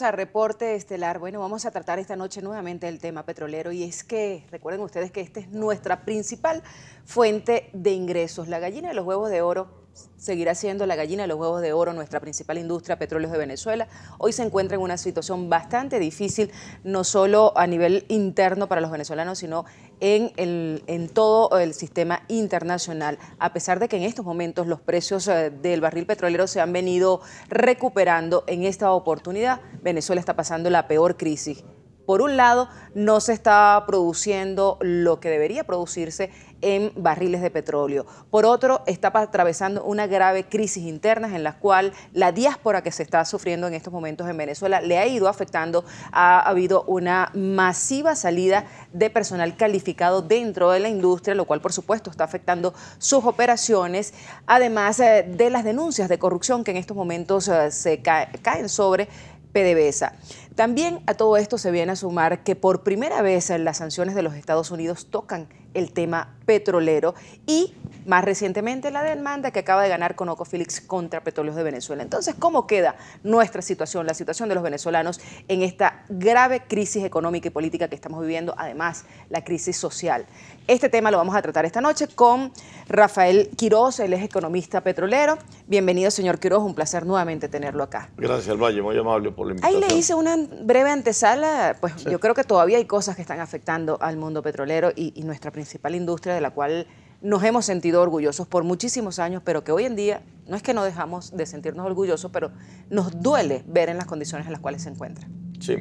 A reporte estelar, bueno, vamos a tratar esta noche nuevamente el tema petrolero y es que recuerden ustedes que esta es nuestra principal fuente de ingresos, la gallina de los huevos de oro seguirá siendo la gallina de los huevos de oro, nuestra principal industria, petróleos de Venezuela, hoy se encuentra en una situación bastante difícil, no solo a nivel interno para los venezolanos, sino en, el, en todo el sistema internacional, a pesar de que en estos momentos los precios eh, del barril petrolero se han venido recuperando, en esta oportunidad Venezuela está pasando la peor crisis por un lado, no se está produciendo lo que debería producirse en barriles de petróleo. Por otro, está atravesando una grave crisis interna en la cual la diáspora que se está sufriendo en estos momentos en Venezuela le ha ido afectando. Ha habido una masiva salida de personal calificado dentro de la industria, lo cual por supuesto está afectando sus operaciones, además eh, de las denuncias de corrupción que en estos momentos eh, se caen sobre PDVSA. También a todo esto se viene a sumar que por primera vez las sanciones de los Estados Unidos tocan el tema petrolero y más recientemente la demanda que acaba de ganar con Oco Félix contra Petróleos de Venezuela. Entonces, ¿cómo queda nuestra situación, la situación de los venezolanos en esta grave crisis económica y política que estamos viviendo, además la crisis social? Este tema lo vamos a tratar esta noche con Rafael Quiroz, el es economista petrolero. Bienvenido, señor Quiroz, un placer nuevamente tenerlo acá. Gracias, Valle, muy amable por la invitación. Ahí le hice una breve antesala, pues yo creo que todavía hay cosas que están afectando al mundo petrolero y nuestra principal industria de la cual nos hemos sentido orgullosos por muchísimos años, pero que hoy en día no es que no dejamos de sentirnos orgullosos, pero nos duele ver en las condiciones en las cuales se encuentra. Sí,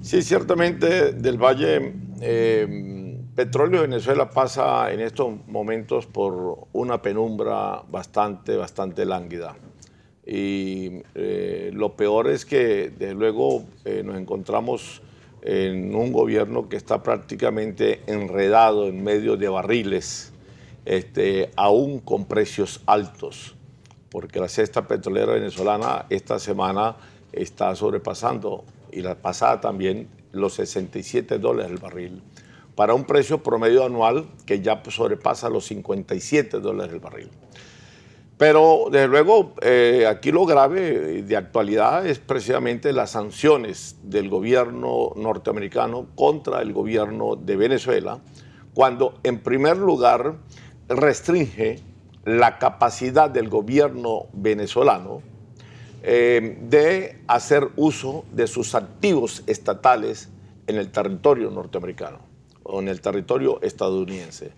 sí ciertamente del Valle, eh, Petróleo Venezuela pasa en estos momentos por una penumbra bastante, bastante lánguida. Y eh, lo peor es que, desde luego, eh, nos encontramos en un gobierno que está prácticamente enredado en medio de barriles, este, aún con precios altos, porque la cesta petrolera venezolana esta semana está sobrepasando, y la pasada también, los 67 dólares el barril, para un precio promedio anual que ya pues, sobrepasa los 57 dólares el barril. Pero desde luego eh, aquí lo grave de actualidad es precisamente las sanciones del gobierno norteamericano contra el gobierno de Venezuela, cuando en primer lugar restringe la capacidad del gobierno venezolano eh, de hacer uso de sus activos estatales en el territorio norteamericano o en el territorio estadounidense.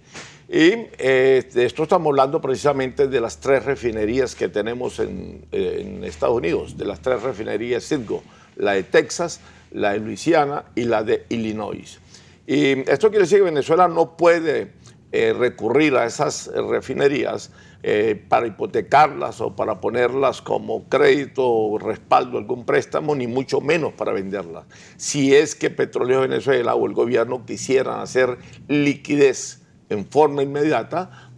Y eh, esto estamos hablando precisamente de las tres refinerías que tenemos eh, en, Estados Unidos, de las tres refinerías Citgo, la de Texas, la de Luisiana y la de Illinois. Y esto quiere decir que Venezuela no puede eh, recurrir a esas refinerías eh, para hipotecarlas o para ponerlas como crédito o respaldo a algún préstamo, ni mucho menos para venderlas. Si es que Petróleo Venezuela o el gobierno quisieran hacer liquidez en forma inmediata,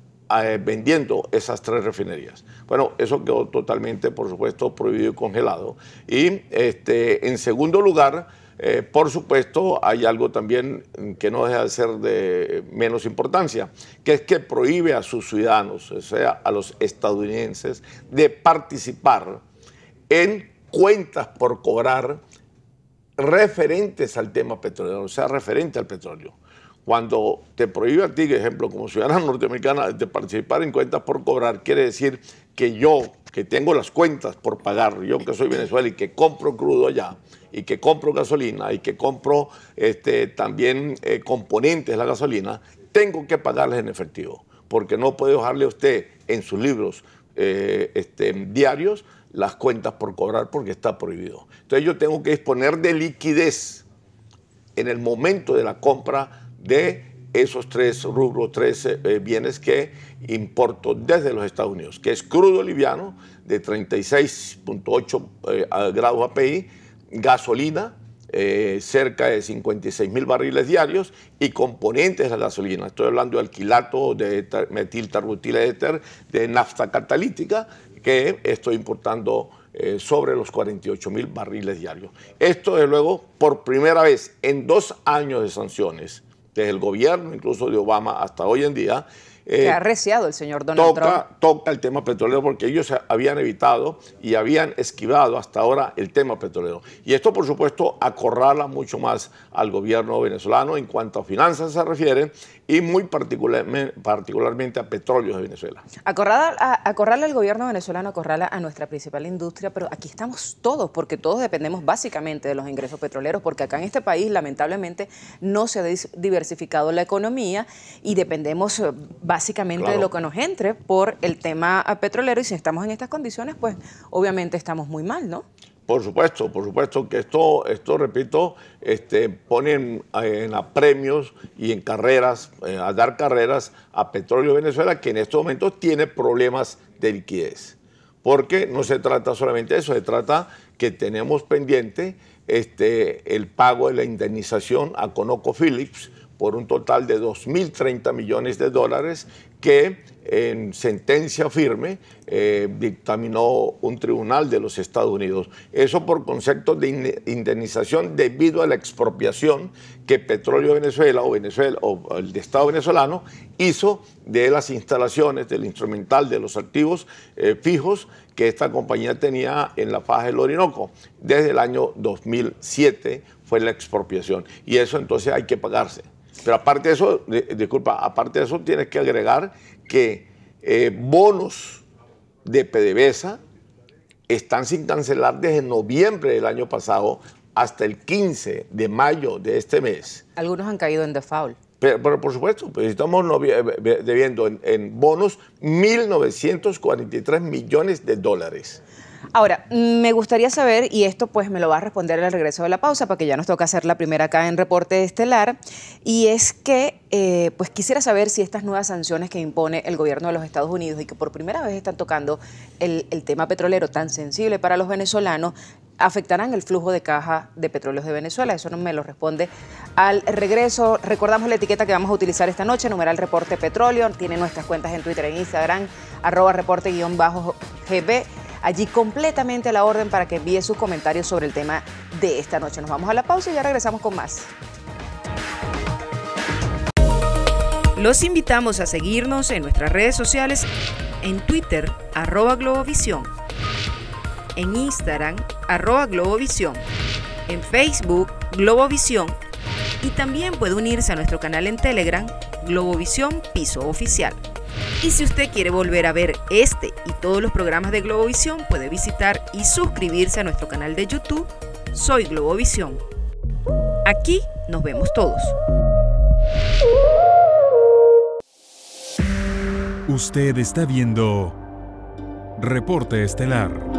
eh, vendiendo esas tres refinerías. Bueno, eso quedó totalmente, por supuesto, prohibido y congelado. Y este, en segundo lugar, eh, por supuesto, hay algo también que no deja de ser de menos importancia, que es que prohíbe a sus ciudadanos, o sea, a los estadounidenses, de participar en cuentas por cobrar referentes al tema petrolero, o sea, referente al petróleo. Cuando te prohíbe a ti, por ejemplo, como ciudadana norteamericana, de participar en cuentas por cobrar, quiere decir que yo, que tengo las cuentas por pagar, yo que soy Venezuela y que compro crudo allá, y que compro gasolina, y que compro este, también eh, componentes de la gasolina, tengo que pagarles en efectivo, porque no puede dejarle a usted en sus libros eh, este, diarios las cuentas por cobrar porque está prohibido. Entonces yo tengo que disponer de liquidez en el momento de la compra de esos tres rubros, tres eh, eh, bienes que importo desde los Estados Unidos, que es crudo liviano de 36.8 eh, grados API, gasolina cerca de 56 mil barriles diarios y componentes de la gasolina. Estoy hablando de alquilato, de metil éter, de nafta catalítica, que estoy importando sobre los 48 mil barriles diarios. Esto, de luego, por primera vez en dos años de sanciones desde el gobierno incluso de Obama hasta hoy en día, eh, que ha reciado el señor Donald toca, Trump. Toca el tema petrolero porque ellos habían evitado y habían esquivado hasta ahora el tema petrolero. Y esto, por supuesto, acorrala mucho más al gobierno venezolano en cuanto a finanzas se refiere y muy particularmente, a petróleos de Venezuela. Acorrala, acorrala al gobierno venezolano, acorrala a nuestra principal industria, pero aquí estamos todos porque todos dependemos básicamente de los ingresos petroleros porque acá en este país lamentablemente no se ha diversificado la economía y dependemos eh, básicamente de lo que nos entre por el tema petrolero y si estamos en estas condiciones, pues obviamente estamos muy mal, ¿no? Por supuesto, por supuesto que esto, esto repito, este, pone eh, en, premios apremios y en carreras, eh, a dar carreras a Petróleo Venezuela, que en estos momentos tiene problemas de liquidez. Porque no se trata solamente de eso, se trata que tenemos pendiente este, el pago de la indemnización a ConocoPhillips, por un total de 2.030 millones de dólares que en sentencia firme eh, dictaminó un tribunal de los Estados Unidos. Eso por concepto de indemnización debido a la expropiación que Petróleo Venezuela o Venezuela o el Estado venezolano hizo de las instalaciones, del instrumental, de los activos eh, fijos que esta compañía tenía en la faja del Orinoco. Desde el año 2007 fue la expropiación y eso entonces hay que pagarse. Pero aparte de eso, disculpa, aparte de eso tienes que agregar que eh, bonos de PDVSA están sin cancelar desde noviembre del año pasado hasta el 15 de mayo de este mes. Algunos han caído en default. Pero, por supuesto, pues, estamos eh, debiendo en bonos 1.943 millones de dólares. Ahora, me gustaría saber, y esto pues me lo va a responder al regreso de la pausa, porque ya nos toca hacer la primera acá en Reporte Estelar, y es que eh, pues quisiera saber si estas nuevas sanciones que impone el gobierno de los Estados Unidos y que por primera vez están tocando el, tema petrolero tan sensible para los venezolanos, afectarán el flujo de caja de petróleos de Venezuela. Eso no me lo responde al regreso. Recordamos la etiqueta que vamos a utilizar esta noche, numeral reporte petróleo. Tiene nuestras cuentas en Twitter e Instagram, arroba reporte-gb allí completamente a la orden para que envíe sus comentarios sobre el tema de esta noche. Nos vamos a la pausa y ya regresamos con más. Los invitamos a seguirnos en nuestras redes sociales, en Twitter, arroba Globovisión, en Instagram, arroba Globovisión, en Facebook, Globovisión, y también puede unirse a nuestro canal en Telegram, Globovisión Piso Oficial. Y si usted quiere volver a ver este y todos los programas de Globovisión, puede visitar y suscribirse a nuestro canal de YouTube, Soy Globovisión. Aquí nos vemos todos. Usted está viendo Reporte Estelar.